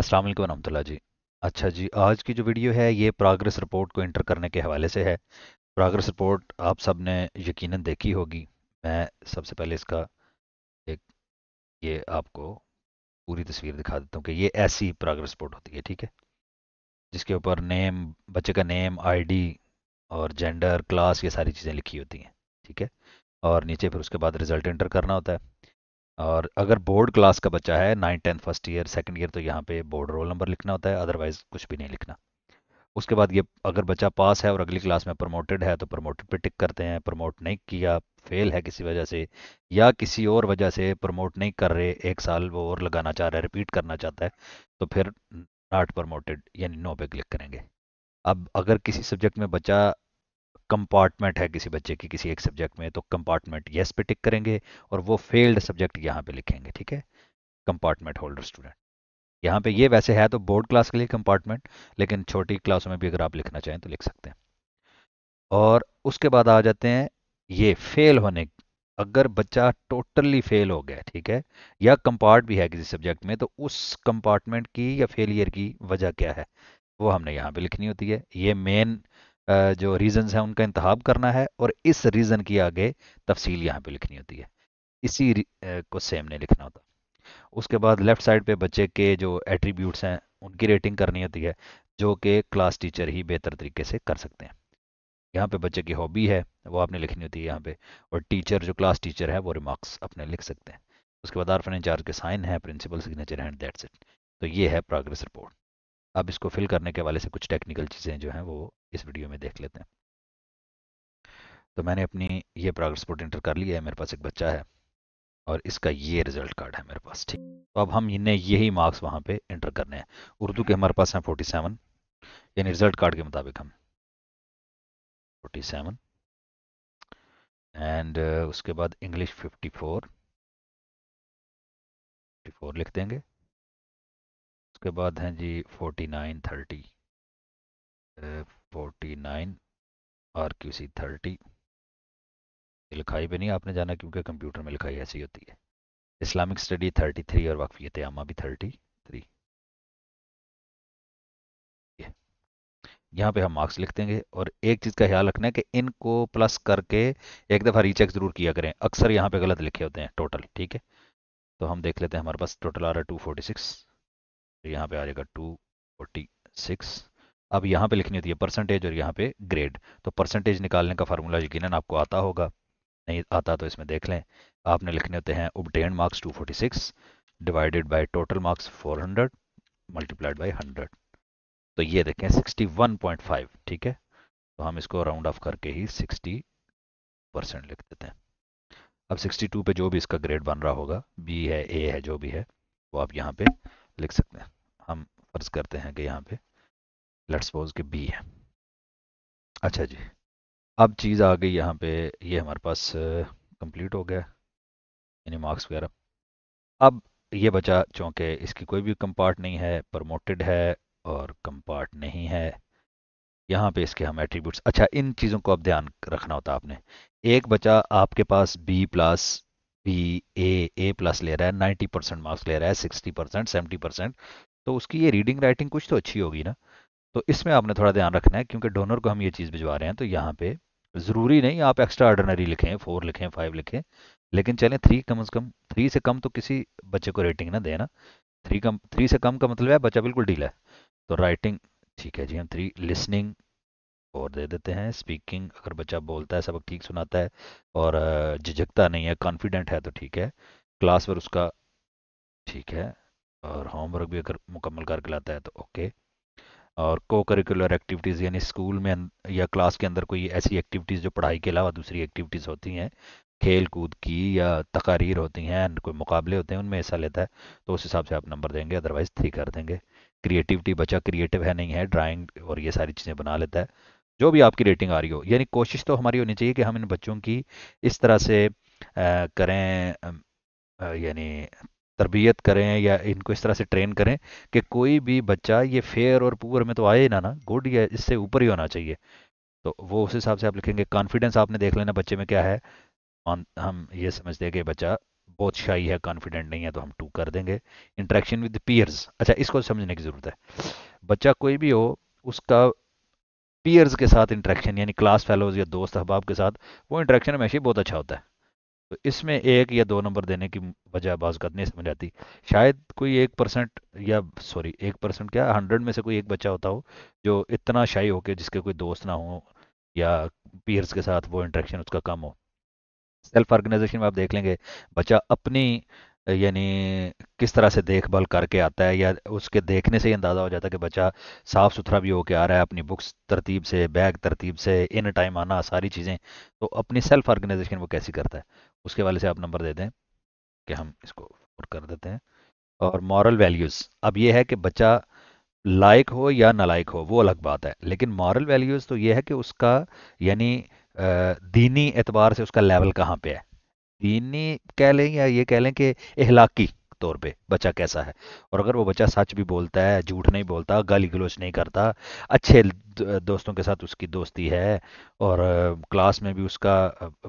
अस्सलाम वालेकुम रहमतुल्लाह जी अच्छा जी आज की जो वीडियो है ये प्रोग्रेस रिपोर्ट को इंटर करने के हवाले से है प्रोग्रेस रिपोर्ट आप सब ने यकीनन देखी होगी मैं सबसे पहले इसका एक ये आपको पूरी तस्वीर दिखा देता हूँ कि ये ऐसी प्रोग्रेस रिपोर्ट होती है ठीक है जिसके ऊपर नेम बच्चे का नेम आई और जेंडर क्लास ये सारी चीज़ें लिखी होती हैं ठीक है और नीचे फिर उसके बाद रिजल्ट इंटर करना होता है और अगर बोर्ड क्लास का बच्चा है nine tenth first year second year तो यहाँ पे बोर्ड रोल नंबर लिखना होता है अदरवाइज कुछ भी नहीं लिखना उसके बाद ये अगर बच्चा पास है और अगली क्लास में प्रमोटेड है तो प्रमोटेड पे टिक करते हैं प्रमोट नहीं किया फेल है किसी वजह से या किसी और वजह से प्रमोट नहीं कर रहे एक साल वो और लगाना चाह रहे हैं रिपीट करना चाहता है तो फिर नॉट प्रमोटेड यानी नो पे क्लिक करेंगे अब अगर किसी सब्जेक्ट में बच्चा कंपार्टमेंट है किसी बच्चे की किसी एक सब्जेक्ट में तो कंपार्टमेंट यस पे टिक करेंगे और वो फेल्ड सब्जेक्ट यहाँ पे लिखेंगे ठीक है कंपार्टमेंट होल्डर स्टूडेंट यहाँ पे ये वैसे है तो बोर्ड क्लास के लिए कंपार्टमेंट लेकिन छोटी क्लासों में भी अगर आप लिखना चाहें तो लिख सकते हैं और उसके बाद आ जाते हैं ये फेल होने अगर बच्चा टोटली फेल हो गया ठीक है या कंपार्ट भी है किसी सब्जेक्ट में तो उस कंपार्टमेंट की या फेलियर की वजह क्या है वो हमने यहाँ पे लिखनी होती है ये मेन जो रीजंस हैं उनका इंतहा करना है और इस रीज़न की आगे तफसील यहाँ पे लिखनी होती है इसी को सेम ने लिखना होता उसके बाद लेफ़्ट साइड पे बच्चे के जो एट्रीब्यूट्स हैं उनकी रेटिंग करनी होती है जो कि क्लास टीचर ही बेहतर तरीके से कर सकते हैं यहाँ पे बच्चे की हॉबी है वो आपने लिखनी होती है यहाँ पे और टीचर जो क्लास टीचर है वो रिमार्क्स अपने लिख सकते हैं उसके बाद आरफन इंचार्ज के साइन है principal signature and that's it तो ये है प्रोग्रेस रिपोर्ट अब इसको फिल करने के वाले से कुछ टेक्निकल चीज़ें जो हैं वो इस वीडियो में देख लेते हैं तो मैंने अपनी ये प्रोग्रेस रिपोर्ट इंटर कर लिया है मेरे पास एक बच्चा है और इसका ये रिजल्ट कार्ड है मेरे पास ठीक तो अब हम इन्हें यही मार्क्स वहाँ पे इंटर करने हैं उर्दू के हमारे पास हैं 47 यानी रिजल्ट कार्ड के मुताबिक हम 47 एंड उसके बाद इंग्लिश 54 54 लिख देंगे उसके बाद हैं जी forty nine thirty forty nine R Q C thirty लिखाई पे नहीं आपने जाना क्योंकि कंप्यूटर में लिखाई ऐसी होती है इस्लामिक स्टडी थर्टी थ्री और वाकफियत आमा भी थर्टी थ्री यहाँ पे हम मार्क्स लिख देंगे और एक चीज़ का ख्याल रखना है कि इनको प्लस करके एक दफ़ा रीचेक ज़रूर किया करें अक्सर यहाँ पे गलत लिखे होते हैं टोटल ठीक है तो हम देख लेते हैं हमारे पास टोटल आ रहा है टू फोर्टी सिक्स तो यहाँ पे आ जाएगा टू फोर्टी सिक्स अब यहाँ पे लिखनी होती है परसेंटेज और यहाँ पे ग्रेड तो परसेंटेज निकालने का फार्मूला यकीन आपको आता होगा नहीं आता तो इसमें देख लें आपने लिखने होते हैं उपटेन marks six divided by total marks hundred multiplied by hundred तो ये देखें 61.5 ठीक है तो हम इसको राउंड ऑफ करके ही 60 परसेंट लिख देते हैं अब 62 पे जो भी इसका ग्रेड बन रहा होगा बी है ए है जो भी है वो आप यहाँ पे लिख सकते हैं हम फर्ज करते हैं कि यहाँ पे लेट्स सपोज के बी है अच्छा जी अब चीज़ आ गई यहाँ पे ये यह हमारे पास कंप्लीट हो गया यानी मार्क्स वगैरह अब ये बचा चूँकि इसकी कोई भी कंपार्ट नहीं है प्रमोटेड है और कंपार्ट नहीं है यहाँ पे इसके हम एट्रीब्यूट्स अच्छा इन चीज़ों को अब ध्यान रखना होता आपने एक बचा आपके पास B plus B A A plus ले रहा है नाइन्टी परसेंट मार्क्स ले रहा है सिक्सटी परसेंट सेवेंटी परसेंट तो उसकी ये रीडिंग राइटिंग कुछ तो अच्छी होगी ना तो इसमें आपने थोड़ा ध्यान रखना है क्योंकि डोनर को हम ये चीज़ भिजवा रहे हैं तो यहाँ पे ज़रूरी नहीं आप एक्स्ट्रा ऑर्डनरी लिखें फोर लिखें फाइव लिखें लेकिन चलें थ्री कम अज़ कम थ्री से कम तो किसी बच्चे को रेटिंग ना देना थ्री कम थ्री से कम का मतलब है बच्चा बिल्कुल डील है तो राइटिंग ठीक है जी हम थ्री लिसनिंग और दे देते हैं स्पीकिंग अगर बच्चा बोलता है सबक ठीक सुनाता है और झिझकता नहीं है कॉन्फिडेंट है तो ठीक है क्लास वर्क उसका ठीक है और होमवर्क भी अगर मुकम्मल करके लाता है तो ओके और को करिकुलर एक्टिविटीज़ यानी स्कूल में अं-, या क्लास के अंदर कोई ऐसी एक्टिविटीज़ जो पढ़ाई के अलावा दूसरी एक्टिविटीज़ होती हैं खेल कूद की या तकारीर होती हैं कोई मुकाबले होते हैं उनमें हिस्सा लेता है तो उस हिसाब से आप नंबर देंगे अदरवाइज़ थ्री कर देंगे क्रिएटिविटी बच्चा क्रिएटिव है नहीं है ड्राइंग और ये सारी चीज़ें बना लेता है जो भी आपकी रेटिंग आ रही हो यानी कोशिश तो हमारी होनी चाहिए कि हम इन बच्चों की इस तरह से करें यानी तरबियत करें या इनको इस तरह से ट्रेन करें कि कोई भी बच्चा ये फेयर और पुअर में तो आए ना ना गुड या इससे ऊपर ही होना चाहिए तो वो उस हिसाब से आप लिखेंगे कॉन्फिडेंस आपने देख लेना बच्चे में क्या है हम ये समझते हैं कि बच्चा बहुत शाही है कॉन्फिडेंट नहीं है तो हम टू कर देंगे इंट्रैक्शन विद पीयर्स अच्छा इसको समझने की ज़रूरत है बच्चा कोई भी हो उसका पीयर्स के साथ इंट्रैक्शन यानी क्लास फेलोज या दोस्त अहबाब के साथ वो इंट्रैक्शन हमेशा बहुत अच्छा होता है तो इसमें एक या दो नंबर देने की वजह बाजगत नहीं समझ आती शायद कोई एक परसेंट या सॉरी एक परसेंट क्या हंड्रेड में से कोई एक बच्चा होता हो जो इतना शाही हो के जिसके कोई दोस्त ना हो या पीयर्स के साथ वो इंट्रैक्शन उसका कम हो सेल्फ ऑर्गेनाइजेशन में आप देख लेंगे बच्चा अपनी यानी किस तरह से देखभाल करके आता है या उसके देखने से ही अंदाज़ा हो जाता है कि बच्चा साफ़ सुथरा भी होके आ रहा है अपनी बुक्स तरतीब से बैग तरतीब से इन टाइम आना सारी चीज़ें तो अपनी सेल्फ ऑर्गेनाइजेशन वो कैसी करता है उसके वाले से आप नंबर दे दें कि हम इसको कर देते हैं और मॉरल वैल्यूज़ अब ये है कि बच्चा लायक हो या नालायक हो वो अलग बात है लेकिन मॉरल वैल्यूज़ तो ये है कि उसका यानी दीनी एतबार से उसका लेवल कहाँ पर है दीनी कह लें या ये कह लें कि अहलाकी तौर पे बच्चा कैसा है और अगर वो बच्चा सच भी बोलता है झूठ नहीं बोलता गाली गलोच नहीं करता अच्छे दोस्तों के साथ उसकी दोस्ती है और क्लास में भी उसका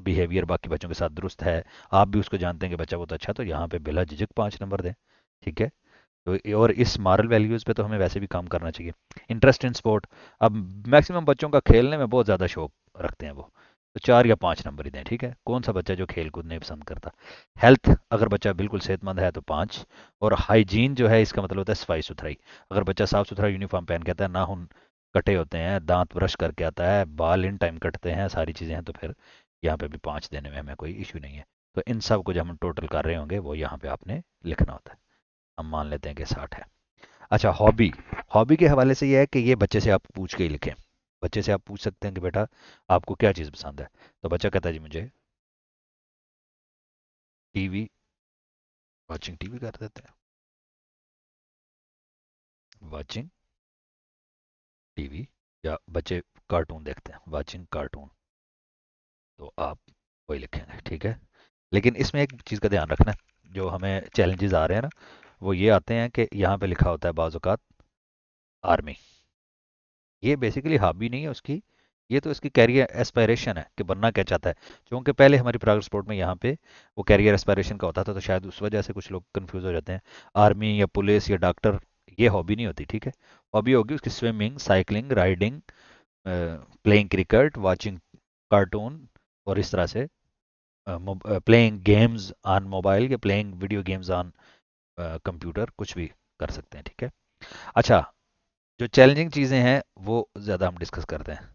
बिहेवियर बाकी बच्चों के साथ दुरुस्त है आप भी उसको जानते हैं कि बच्चा बहुत अच्छा तो यहाँ पे बिला झिझक पाँच नंबर दें ठीक है तो और इस मॉरल वैल्यूज़ पे तो हमें वैसे भी काम करना चाहिए इंटरेस्ट इन स्पोर्ट अब मैक्सिमम बच्चों का खेलने में बहुत ज़्यादा शौक रखते हैं वो तो चार या पाँच नंबर ही दें ठीक है कौन सा बच्चा जो खेल कूद नहीं पसंद करता हेल्थ अगर बच्चा बिल्कुल सेहतमंद है तो पाँच और हाइजीन जो है इसका मतलब होता है सफाई सुथराई अगर बच्चा साफ सुथरा यूनिफॉर्म पहन के आता है ना नाखून कटे होते हैं दांत ब्रश करके आता है बाल इन टाइम कटते हैं सारी चीज़ें हैं तो फिर यहाँ पे भी पाँच देने में हमें कोई इशू नहीं है तो इन सब को जो हम टोटल कर रहे होंगे वो यहाँ पे आपने लिखना होता है हम मान लेते हैं कि साठ है अच्छा हॉबी हॉबी के हवाले से यह है कि ये बच्चे से आप पूछ के ही लिखें बच्चे से आप पूछ सकते हैं कि बेटा आपको क्या चीज़ पसंद है तो बच्चा कहता है जी मुझे टीवी वाचिंग टीवी कर देते हैं वाचिंग टीवी या बच्चे कार्टून देखते हैं वाचिंग कार्टून तो आप वही लिखेंगे ठीक है लेकिन इसमें एक चीज़ का ध्यान रखना है जो हमें चैलेंजेस आ रहे हैं ना वो ये आते हैं कि यहाँ पे लिखा होता है बाज़ात आर्मी ये बेसिकली हॉबी नहीं है उसकी ये तो इसकी कैरियर एस्पायरेशन है कि बनना क्या चाहता है क्योंकि पहले हमारी प्राग स्पोर्ट में यहाँ पे वो कैरियर एस्पायरेशन का होता था तो शायद उस वजह से कुछ लोग कन्फ्यूज़ हो जाते हैं आर्मी या पुलिस या डॉक्टर ये हॉबी नहीं होती ठीक है हॉबी होगी उसकी swimming cycling riding playing cricket watching cartoon और इस तरह से प्लेइंग गेम्स ऑन मोबाइल या playing video games on computer कुछ भी कर सकते हैं ठीक है अच्छा जो चैलेंजिंग चीज़ें हैं वो ज़्यादा हम डिस्कस करते हैं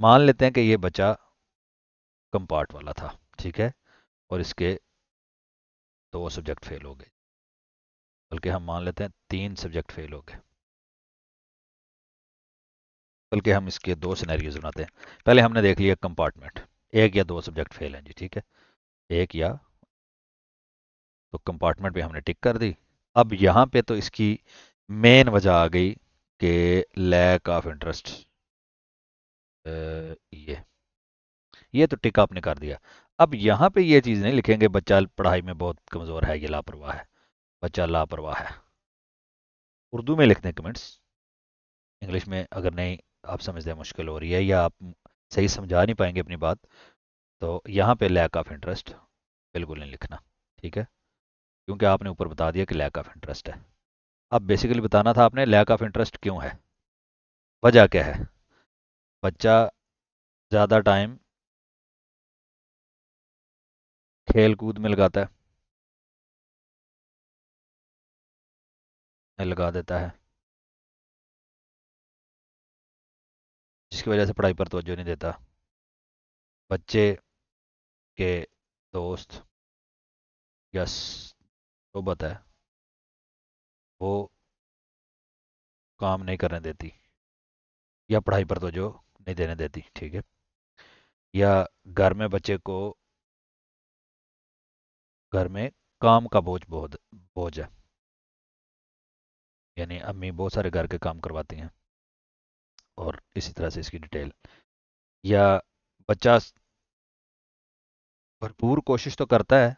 मान लेते हैं कि ये बच्चा कंपार्ट वाला था ठीक है और इसके दो सब्जेक्ट फेल हो गए बल्कि हम मान लेते हैं तीन सब्जेक्ट फेल हो गए बल्कि हम इसके दो सिनेरियोज बनाते हैं पहले हमने देख लिया कंपार्टमेंट एक या दो सब्जेक्ट फेल हैं जी ठीक है एक या तो कंपार्टमेंट पे हमने टिक कर दी अब यहाँ पे तो इसकी मेन वजह आ गई के लैक ऑफ इंटरेस्ट ये ये तो टिक आपने कर दिया अब यहाँ पे ये चीज़ नहीं लिखेंगे बच्चा पढ़ाई में बहुत कमज़ोर है ये लापरवाह है बच्चा लापरवाह है उर्दू में लिख दें कमेंट्स इंग्लिश में अगर नहीं आप समझते मुश्किल हो रही है या आप सही समझा नहीं पाएंगे अपनी बात तो यहाँ पे लैक ऑफ इंटरेस्ट बिल्कुल नहीं लिखना ठीक है क्योंकि आपने ऊपर बता दिया कि लैक ऑफ इंटरेस्ट है अब बेसिकली बताना था आपने लैक ऑफ इंटरेस्ट क्यों है वजह क्या है बच्चा ज़्यादा टाइम खेल कूद में लगाता है लगा देता है जिसकी वजह से पढ़ाई पर तोज्जो नहीं देता बच्चे के दोस्त यस सोबत है वो काम नहीं करने देती या पढ़ाई पर तो जो नहीं देने देती ठीक है या घर में बच्चे को घर में काम का बोझ बहुत बोझ है यानी अम्मी बहुत सारे घर के काम करवाती हैं और इसी तरह से इसकी डिटेल या बच्चा भरपूर कोशिश तो करता है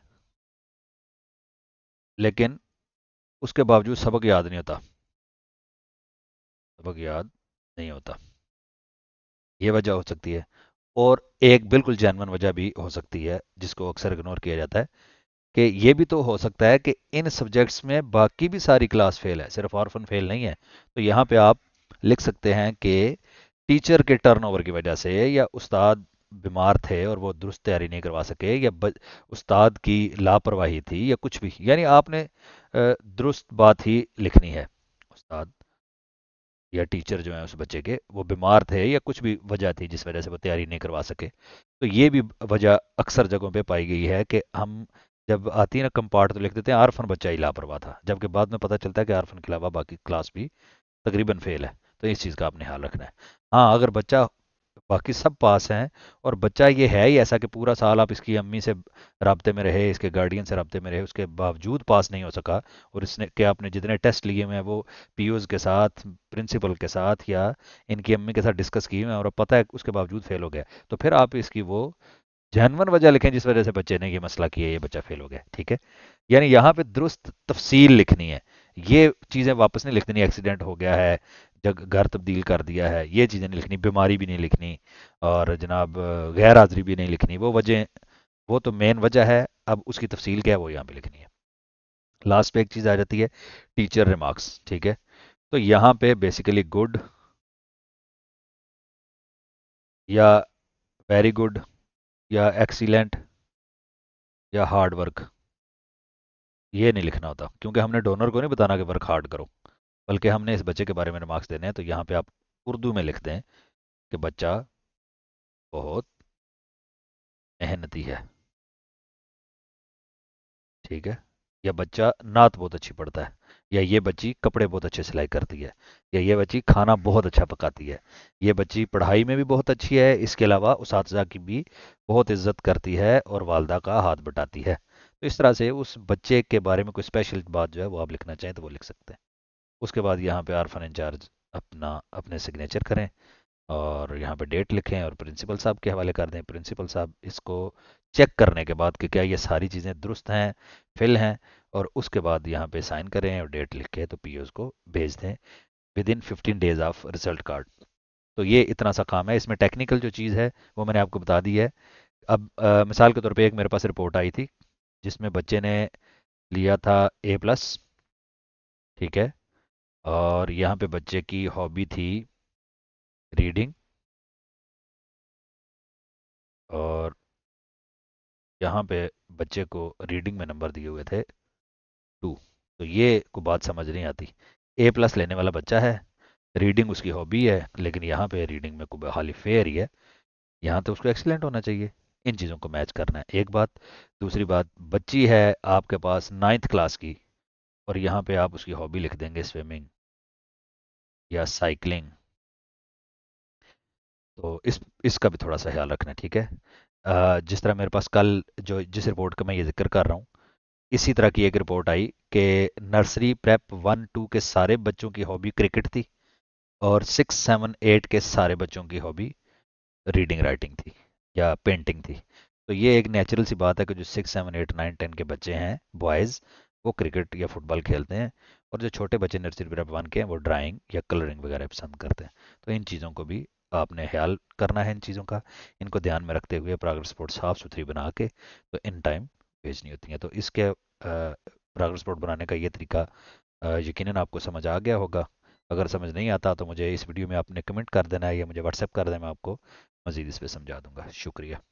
लेकिन उसके बावजूद सबक याद नहीं होता सबक याद नहीं होता ये वजह हो सकती है और एक बिल्कुल जैनवन वजह भी हो सकती है जिसको अक्सर इग्नोर किया जाता है कि ये भी तो हो सकता है कि इन सब्जेक्ट्स में बाकी भी सारी क्लास फेल है सिर्फ ऑर्फन फेल नहीं है तो यहाँ पे आप लिख सकते हैं कि टीचर के टर्नओवर की वजह से या उस्ताद बीमार थे और वो दुरुस्त तैयारी नहीं करवा सके या उस्ताद की लापरवाही थी या कुछ भी यानी आपने दुरुस्त बात ही लिखनी है उस्ताद या टीचर जो है उस बच्चे के वो बीमार थे या कुछ भी वजह थी जिस वजह से वो तैयारी नहीं करवा सके तो ये भी वजह अक्सर जगहों पे पाई गई है कि हम जब आती है ना कम पार्ट तो लिख देते हैं आरफन बच्चा ही लापरवाह था जबकि बाद में पता चलता है कि आरफन के अलावा बाकी क्लास भी तकरीबन फेल है तो इस चीज़ का आपने ख्याल रखना है हाँ अगर बच्चा बाकी सब पास हैं और बच्चा ये है ही ऐसा कि पूरा साल आप इसकी अम्मी से रबते में रहे इसके गार्डियन से रबते में रहे उसके बावजूद पास नहीं हो सका और इसने के आपने जितने टेस्ट लिए हुए हैं वो पी के साथ प्रिंसिपल के साथ या इनकी अम्मी के साथ डिस्कस किए हुए हैं और पता है उसके बावजूद फेल हो गया तो फिर आप इसकी वो जहनवन वजह लिखें जिस वजह से बच्चे ने ये मसला किया ये बच्चा फेल हो गया ठीक है यानी यहाँ पे दुरुस्त तफसील लिखनी है ये चीज़ें वापस नहीं लिख देनी एक्सीडेंट हो गया है जब घर तब्दील कर दिया है ये चीज़ें नहीं लिखनी बीमारी भी नहीं लिखनी और जनाब गैर हाजिरी भी नहीं लिखनी वो वजह वो तो मेन वजह है अब उसकी तफसील क्या है वो यहाँ पे लिखनी है लास्ट पे एक चीज़ आ जाती है टीचर रिमार्क्स ठीक है तो यहाँ पे बेसिकली गुड या वेरी गुड या एक्सीलेंट या हार्ड वर्क ये नहीं लिखना होता क्योंकि हमने डोनर को नहीं बताना कि वर्क हार्ड करो बल्कि हमने इस बच्चे के बारे में रिमार्क्स देने हैं तो यहाँ पे आप उर्दू में लिख दें कि बच्चा बहुत मेहनती है ठीक है या बच्चा नात बहुत अच्छी पढ़ता है या ये बच्ची कपड़े बहुत अच्छे सिलाई करती है या ये बच्ची खाना बहुत अच्छा पकाती है ये बच्ची पढ़ाई में भी बहुत अच्छी है इसके अलावा उस की भी बहुत इज्जत करती है और वालदा का हाथ बटाती है तो इस तरह से उस बच्चे के बारे में कोई स्पेशल बात जो है वो आप लिखना चाहें तो वो लिख सकते हैं उसके बाद यहाँ पे आरफन इंचार्ज अपना अपने सिग्नेचर करें और यहाँ पे डेट लिखें और प्रिंसिपल साहब के हवाले कर दें प्रिंसिपल साहब इसको चेक करने के बाद कि क्या ये सारी चीज़ें दुरुस्त हैं फिल हैं और उसके बाद यहाँ पे साइन करें और डेट लिख के तो पी को भेज दें within fifteen days of result card तो ये इतना सा काम है इसमें टेक्निकल जो चीज़ है वो मैंने आपको बता दी है अब आ, मिसाल के तौर पे एक मेरे पास रिपोर्ट आई थी जिसमें बच्चे ने लिया था ए प्लस ठीक है और यहाँ पे बच्चे की हॉबी थी रीडिंग और यहाँ पे बच्चे को रीडिंग में नंबर दिए हुए थे टू तो ये को बात समझ नहीं आती ए प्लस लेने वाला बच्चा है रीडिंग उसकी हॉबी है लेकिन यहाँ पे रीडिंग में कोई हाली फेयर ही है यहाँ तो उसको एक्सीलेंट होना चाहिए इन चीज़ों को मैच करना है एक बात दूसरी बात बच्ची है आपके पास नाइन्थ क्लास की और यहाँ पे आप उसकी हॉबी लिख देंगे स्विमिंग या साइकिलिंग तो इस इसका भी थोड़ा सा ख्याल रखना ठीक है जिस तरह मेरे पास कल जो जिस रिपोर्ट का मैं ये जिक्र कर रहा हूँ इसी तरह की एक रिपोर्ट आई कि नर्सरी प्रेप वन टू के सारे बच्चों की हॉबी क्रिकेट थी और सिक्स सेवन एट के सारे बच्चों की हॉबी रीडिंग राइटिंग थी या पेंटिंग थी तो ये एक नेचुरल सी बात है कि जो six seven eight nine ten के बच्चे हैं बॉयज़ वो क्रिकेट या फुटबॉल खेलते हैं और जो छोटे बच्चे नर्सरी भगवान के हैं वो ड्राइंग या कलरिंग वगैरह पसंद करते हैं तो इन चीज़ों को भी आपने ख्याल करना है इन चीज़ों का इनको ध्यान में रखते हुए प्रागर स्पोर्ट साफ़ सुथरी बना के तो इन टाइम भेजनी होती है तो इसके प्रागर स्पोर्ट बनाने का ये तरीका यकीन आपको समझ आ गया होगा अगर समझ नहीं आता तो मुझे इस वीडियो में आपने कमेंट कर देना है या मुझे व्हाट्सएप कर देना मैं आपको मज़ीद इस पर समझा दूँगा शुक्रिया